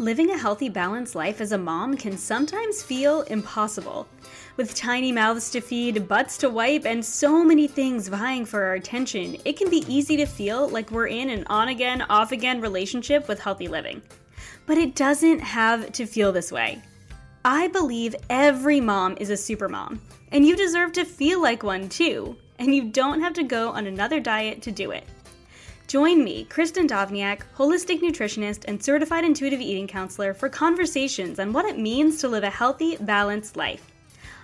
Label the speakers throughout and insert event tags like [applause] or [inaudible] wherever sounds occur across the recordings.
Speaker 1: Living a healthy, balanced life as a mom can sometimes feel impossible. With tiny mouths to feed, butts to wipe, and so many things vying for our attention, it can be easy to feel like we're in an on again, off again relationship with healthy living. But it doesn't have to feel this way. I believe every mom is a super mom, and you deserve to feel like one too, and you don't have to go on another diet to do it. Join me, Kristen Dovniak, holistic nutritionist and certified intuitive eating counselor, for conversations on what it means to live a healthy, balanced life.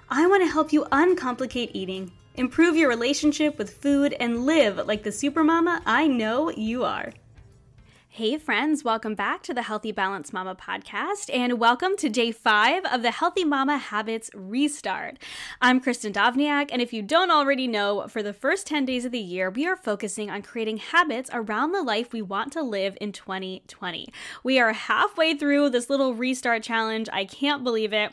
Speaker 1: I want to help you uncomplicate eating, improve your relationship with food, and live like the supermama I know you are. Hey, friends, welcome back to the Healthy Balance Mama podcast, and welcome to day five of the Healthy Mama Habits Restart. I'm Kristen Dovniak, and if you don't already know, for the first 10 days of the year, we are focusing on creating habits around the life we want to live in 2020. We are halfway through this little restart challenge. I can't believe it.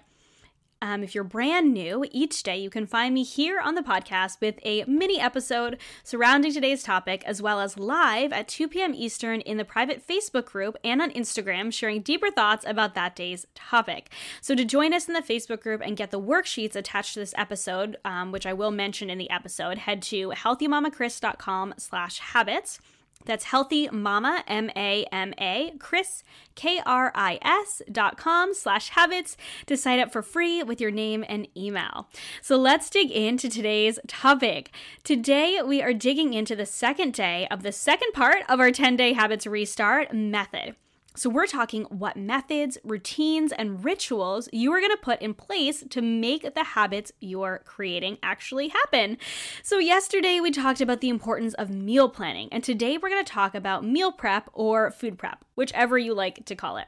Speaker 1: Um, if you're brand new, each day you can find me here on the podcast with a mini episode surrounding today's topic, as well as live at 2 p.m. Eastern in the private Facebook group and on Instagram, sharing deeper thoughts about that day's topic. So, to join us in the Facebook group and get the worksheets attached to this episode, um, which I will mention in the episode, head to healthymamachris.com slash habits. That's healthy mama, M A M A, Chris, K R I S dot com slash habits to sign up for free with your name and email. So let's dig into today's topic. Today, we are digging into the second day of the second part of our 10 day habits restart method. So, we're talking what methods, routines, and rituals you are going to put in place to make the habits you're creating actually happen. So, yesterday we talked about the importance of meal planning, and today we're going to talk about meal prep or food prep, whichever you like to call it.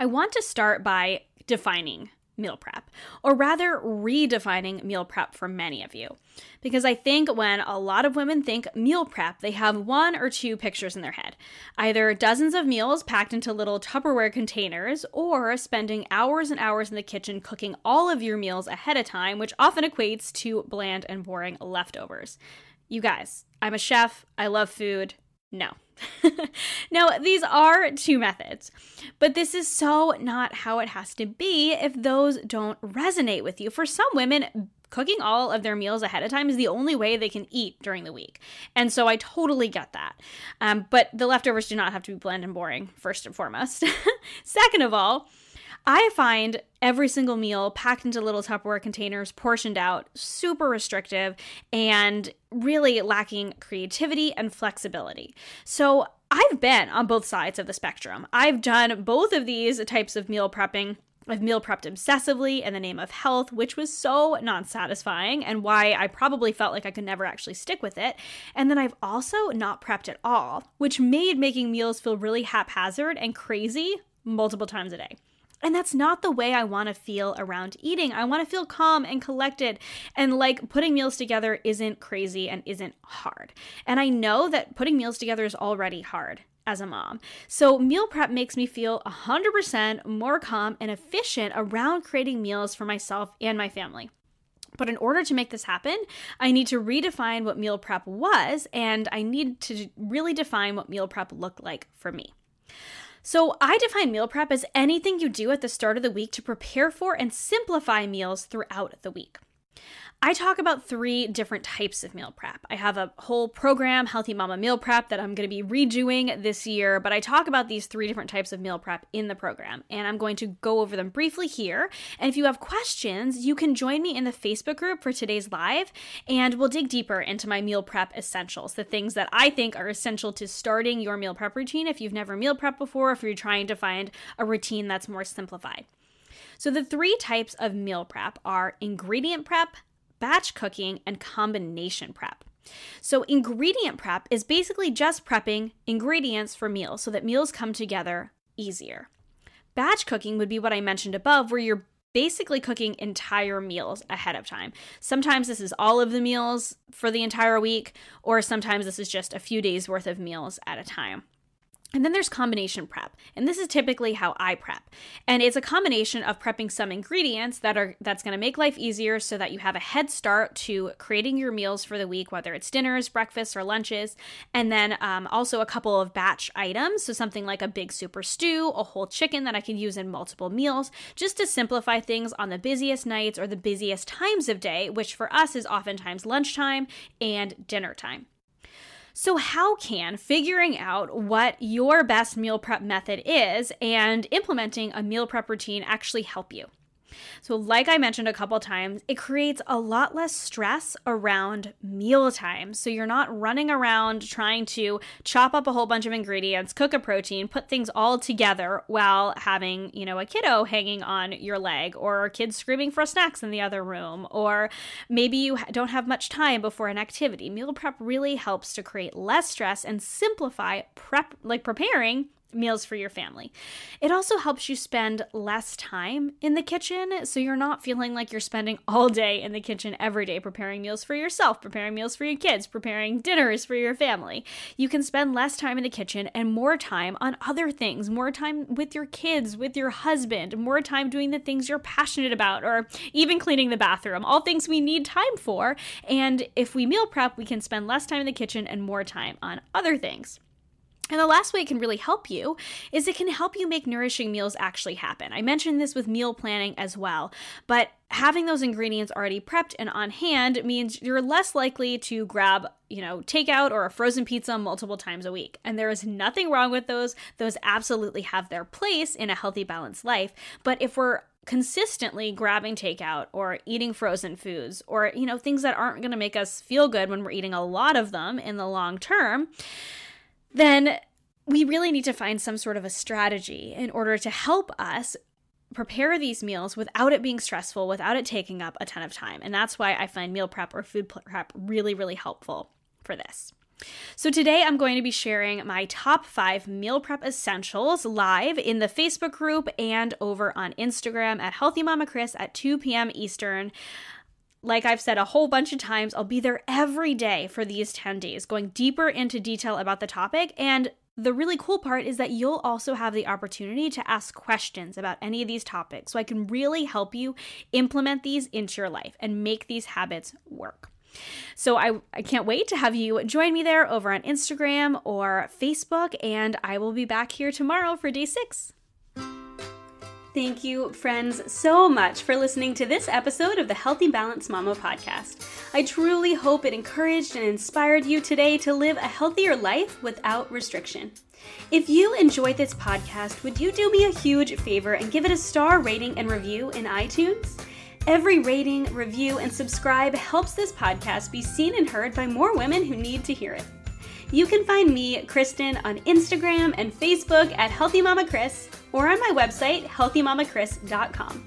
Speaker 1: I want to start by defining meal prep, or rather, redefining meal prep for many of you. Because I think when a lot of women think meal prep, they have one or two pictures in their head either dozens of meals packed into little Tupperware containers, or spending hours and hours in the kitchen cooking all of your meals ahead of time, which often equates to bland and boring leftovers. You guys, I'm a chef, I love food. No. [laughs] now, these are two methods, but this is so not how it has to be if those don't resonate with you. For some women, cooking all of their meals ahead of time is the only way they can eat during the week. And so I totally get that. Um, but the leftovers do not have to be bland and boring, first and foremost. [laughs] Second of all, I find every single meal packed into little Tupperware containers, portioned out, super restrictive, and really lacking creativity and flexibility. So I've been on both sides of the spectrum. I've done both of these types of meal prepping. I've meal prepped obsessively in the name of health, which was so non satisfying and why I probably felt like I could never actually stick with it. And then I've also not prepped at all, which made making meals feel really haphazard and crazy multiple times a day. And that's not the way I want to feel around eating. I want to feel calm and collected. And like putting meals together isn't crazy and isn't hard. And I know that putting meals together is already hard as a mom. So meal prep makes me feel 100% more calm and efficient around creating meals for myself and my family. But in order to make this happen, I need to redefine what meal prep was, and I need to really define what meal prep looked like for me. So, I define meal prep as anything you do at the start of the week to prepare for and simplify meals throughout the week. I talk about three different types of meal prep. I have a whole program, Healthy Mama Meal Prep, that I'm going to be redoing this year, but I talk about these three different types of meal prep in the program, and I'm going to go over them briefly here. And if you have questions, you can join me in the Facebook group for today's live, and we'll dig deeper into my meal prep essentials, the things that I think are essential to starting your meal prep routine if you've never meal prep before, if you're trying to find a routine that's more simplified. So, the three types of meal prep are ingredient prep, batch cooking, and combination prep. So, ingredient prep is basically just prepping ingredients for meals so that meals come together easier. Batch cooking would be what I mentioned above, where you're basically cooking entire meals ahead of time. Sometimes this is all of the meals for the entire week, or sometimes this is just a few days worth of meals at a time. And then there's combination prep. And this is typically how I prep. And it's a combination of prepping some ingredients that are that's going to make life easier so that you have a head start to creating your meals for the week, whether it's dinners, breakfasts, or lunches. And then um, also a couple of batch items. So something like a big super stew, a whole chicken that I can use in multiple meals, just to simplify things on the busiest nights or the busiest times of day, which for us is oftentimes lunchtime and dinner time. So, how can figuring out what your best meal prep method is and implementing a meal prep routine actually help you? So, like I mentioned a couple times, it creates a lot less stress around mealtime. So, you're not running around trying to chop up a whole bunch of ingredients, cook a protein, put things all together while having, you know, a kiddo hanging on your leg or kids screaming for snacks in the other room, or maybe you don't have much time before an activity. Meal prep really helps to create less stress and simplify prep, like preparing meals for your family. It also helps you spend less time in the kitchen so you're not feeling like you're spending all day in the kitchen every day preparing meals for yourself, preparing meals for your kids, preparing dinners for your family. You can spend less time in the kitchen and more time on other things, more time with your kids, with your husband, more time doing the things you're passionate about or even cleaning the bathroom. All things we need time for. And if we meal prep, we can spend less time in the kitchen and more time on other things. And the last way it can really help you is it can help you make nourishing meals actually happen. I mentioned this with meal planning as well, but having those ingredients already prepped and on hand means you're less likely to grab, you know, takeout or a frozen pizza multiple times a week. And there is nothing wrong with those. Those absolutely have their place in a healthy, balanced life. But if we're consistently grabbing takeout or eating frozen foods or, you know, things that aren't going to make us feel good when we're eating a lot of them in the long term, then we really need to find some sort of a strategy in order to help us prepare these meals without it being stressful, without it taking up a ton of time. And that's why I find meal prep or food prep really, really helpful for this. So, today I'm going to be sharing my top five meal prep essentials live in the Facebook group and over on Instagram at Healthy Mama Chris at 2 p.m. Eastern like I've said a whole bunch of times, I'll be there every day for these 10 days, going deeper into detail about the topic. And the really cool part is that you'll also have the opportunity to ask questions about any of these topics. So I can really help you implement these into your life and make these habits work. So I, I can't wait to have you join me there over on Instagram or Facebook, and I will be back here tomorrow for day six. Thank you, friends, so much for listening to this episode of the Healthy Balance Mama podcast. I truly hope it encouraged and inspired you today to live a healthier life without restriction. If you enjoyed this podcast, would you do me a huge favor and give it a star rating and review in iTunes? Every rating, review, and subscribe helps this podcast be seen and heard by more women who need to hear it. You can find me, Kristen, on Instagram and Facebook at Healthy Mama Chris or on my website, healthymamachris.com.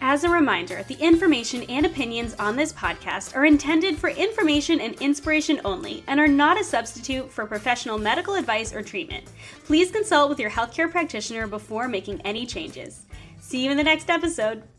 Speaker 1: As a reminder, the information and opinions on this podcast are intended for information and inspiration only and are not a substitute for professional medical advice or treatment. Please consult with your healthcare practitioner before making any changes. See you in the next episode.